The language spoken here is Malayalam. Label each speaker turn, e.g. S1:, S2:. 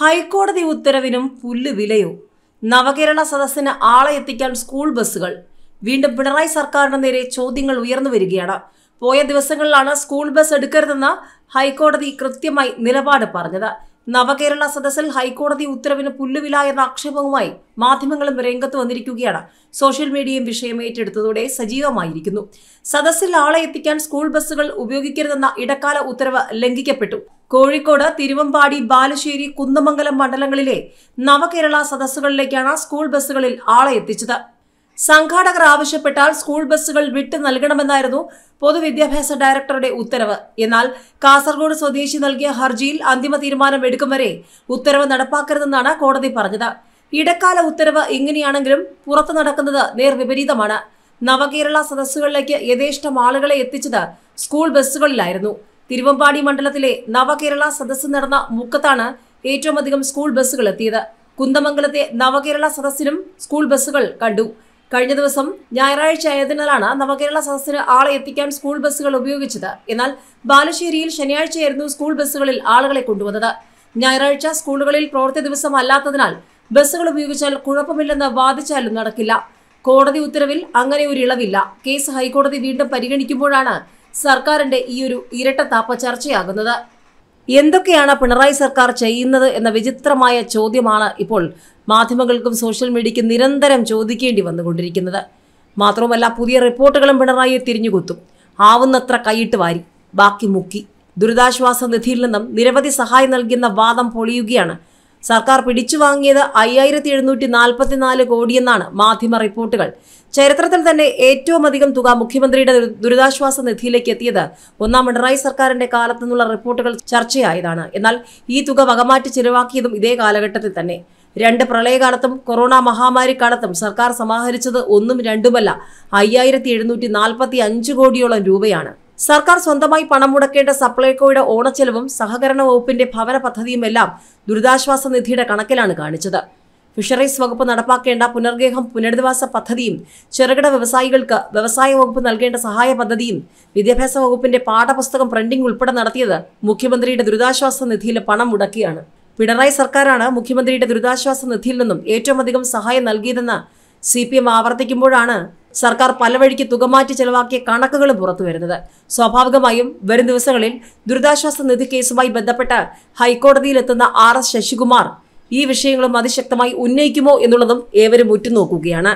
S1: ഹൈക്കോടതി ഉത്തരവിനും പുല്ല് വിലയോ നവകേരള സദസ്സിന് ആളെ എത്തിക്കാൻ സ്കൂൾ ബസ്സുകൾ വീണ്ടും പിണറായി സർക്കാരിന് നേരെ ചോദ്യങ്ങൾ ഉയർന്നു വരികയാണ് പോയ ദിവസങ്ങളിലാണ് സ്കൂൾ ബസ് എടുക്കരുതെന്ന് ഹൈക്കോടതി കൃത്യമായി നിലപാട് പറഞ്ഞത് നവകേരള സദസ്സിൽ ഹൈക്കോടതി ഉത്തരവിന് പുല്ലുവില എന്ന ആക്ഷേപവുമായി മാധ്യമങ്ങളും രംഗത്ത് വന്നിരിക്കുകയാണ് സോഷ്യൽ മീഡിയയും വിഷയം ഏറ്റെടുത്തതോടെ സജീവമായിരിക്കുന്നു സദസ്സിൽ ആളെ എത്തിക്കാൻ സ്കൂൾ ബസ്സുകൾ ഉപയോഗിക്കരുതെന്ന ഇടക്കാല ഉത്തരവ് ലംഘിക്കപ്പെട്ടു കോഴിക്കോട് തിരുവമ്പാടി ബാലുശ്ശേരി കുന്നമംഗലം മണ്ഡലങ്ങളിലെ നവകേരള സദസ്സുകളിലേക്കാണ് സ്കൂൾ ബസ്സുകളിൽ ആളെ എത്തിച്ചത് സംഘാടകർ ആവശ്യപ്പെട്ടാൽ സ്കൂൾ ബസ്സുകൾ വിട്ടു നൽകണമെന്നായിരുന്നു പൊതുവിദ്യാഭ്യാസ ഡയറക്ടറുടെ ഉത്തരവ് എന്നാൽ കാസർഗോഡ് സ്വദേശി നൽകിയ ഹർജിയിൽ അന്തിമ തീരുമാനം എടുക്കും വരെ ഉത്തരവ് നടപ്പാക്കരുതെന്നാണ് കോടതി പറഞ്ഞത് ഇടക്കാല ഉത്തരവ് ഇങ്ങനെയാണെങ്കിലും പുറത്തു നടക്കുന്നത് നേർവിപരീതമാണ് നവകേരള സദസ്സുകളിലേക്ക് യഥേഷ്ടം ആളുകളെ എത്തിച്ചത് സ്കൂൾ ബസ്സുകളിലായിരുന്നു തിരുവമ്പാടി മണ്ഡലത്തിലെ നവകേരള സദസ്സ് നടന്ന മുക്കത്താണ് ഏറ്റവും അധികം സ്കൂൾ ബസ്സുകൾ എത്തിയത് കുന്ദമംഗലത്തെ നവകേരള സദസ്സിനും സ്കൂൾ ബസ്സുകൾ കണ്ടു കഴിഞ്ഞ ദിവസം ഞായറാഴ്ച ആയതിനാലാണ് നവകേരള സദസ്സിന് ആളെ എത്തിക്കാൻ സ്കൂൾ ബസ്സുകൾ ഉപയോഗിച്ചത് എന്നാൽ ബാലുശ്ശേരിയിൽ ശനിയാഴ്ചയായിരുന്നു സ്കൂൾ ബസ്സുകളിൽ ആളുകളെ കൊണ്ടുവന്നത് ഞായറാഴ്ച സ്കൂളുകളിൽ പ്രവൃത്തി ദിവസം അല്ലാത്തതിനാൽ ബസ്സുകൾ ഉപയോഗിച്ചാൽ കുഴപ്പമില്ലെന്ന് വാദിച്ചാലും നടക്കില്ല കോടതി ഉത്തരവിൽ അങ്ങനെ ഒരു ഇളവില്ല കേസ് ഹൈക്കോടതി വീണ്ടും പരിഗണിക്കുമ്പോഴാണ് സർക്കാരിന്റെ ഈയൊരു ഇരട്ടത്താപ്പ ചർച്ചയാകുന്നത് എന്തൊക്കെയാണ് പിണറായി സർക്കാർ ചെയ്യുന്നത് എന്ന വിചിത്രമായ ചോദ്യമാണ് ഇപ്പോൾ മാധ്യമങ്ങൾക്കും സോഷ്യൽ മീഡിയയ്ക്കും നിരന്തരം ചോദിക്കേണ്ടി വന്നുകൊണ്ടിരിക്കുന്നത് മാത്രവുമല്ല പുതിയ റിപ്പോർട്ടുകളും പിണറായിയെ തിരിഞ്ഞുകൊത്തും ആവുന്നത്ര കൈയിട്ട് വാരി ബാക്കി മുക്കി ദുരിതാശ്വാസ നിധിയിൽ നിന്നും നിരവധി സഹായം നൽകുന്ന വാദം പൊളിയുകയാണ് സർക്കാർ പിടിച്ചു വാങ്ങിയത് അയ്യായിരത്തി എഴുന്നൂറ്റി നാൽപ്പത്തിനാല് കോടിയെന്നാണ് മാധ്യമ റിപ്പോർട്ടുകൾ ചരിത്രത്തിൽ തന്നെ ഏറ്റവും അധികം തുക മുഖ്യമന്ത്രിയുടെ ദുരിതാശ്വാസ നിധിയിലേക്ക് എത്തിയത് ഒന്നാം പിണറായി സർക്കാരിന്റെ കാലത്തു നിന്നുള്ള റിപ്പോർട്ടുകൾ ചർച്ചയായതാണ് എന്നാൽ ഈ തുക വകമാറ്റി ചെലവാക്കിയതും ഇതേ കാലഘട്ടത്തിൽ തന്നെ രണ്ട് പ്രളയകാലത്തും കൊറോണ മഹാമാരി കാലത്തും സർക്കാർ സമാഹരിച്ചത് ഒന്നും രണ്ടുമല്ല അയ്യായിരത്തി എഴുന്നൂറ്റി നാൽപ്പത്തി അഞ്ച് കോടിയോളം രൂപയാണ് സർക്കാർ സ്വന്തമായി പണം മുടക്കേണ്ട സപ്ലൈകോയുടെ ഓണച്ചെലവും സഹകരണ വകുപ്പിന്റെ ഭവന പദ്ധതിയുമെല്ലാം ദുരിതാശ്വാസ നിധിയുടെ കണക്കിലാണ് കാണിച്ചത് ഫിഷറീസ് വകുപ്പ് നടപ്പാക്കേണ്ട പുനർഗേഹം പുനരധിവാസ പദ്ധതിയും ചെറുകിട വ്യവസായികൾക്ക് വ്യവസായ വകുപ്പ് നൽകേണ്ട സഹായ പദ്ധതിയും വിദ്യാഭ്യാസ വകുപ്പിന്റെ പാഠപുസ്തകം പ്രിന്റിംഗ് ഉൾപ്പെടെ നടത്തിയത് മുഖ്യമന്ത്രിയുടെ ദുരിതാശ്വാസ നിധിയിൽ പണം മുടക്കിയാണ് പിണറായി സർക്കാരാണ് മുഖ്യമന്ത്രിയുടെ ദുരിതാശ്വാസ നിധിയിൽ നിന്നും ഏറ്റവും അധികം സഹായം നൽകിയതെന്ന് സി പി എം ആവർത്തിക്കുമ്പോഴാണ് സർക്കാർ പല വഴിക്ക് തുകമാറ്റി ചെലവാക്കിയ കണക്കുകളും പുറത്തു വരുന്നത് സ്വാഭാവികമായും വരും ദിവസങ്ങളിൽ ദുരിതാശ്വാസ നിധി കേസുമായി ബന്ധപ്പെട്ട് ഹൈക്കോടതിയിലെത്തുന്ന ആർ എസ് ശശികുമാർ ഈ വിഷയങ്ങളും അതിശക്തമായി ഉന്നയിക്കുമോ എന്നുള്ളതും ഏവരും ഉറ്റുനോക്കുകയാണ്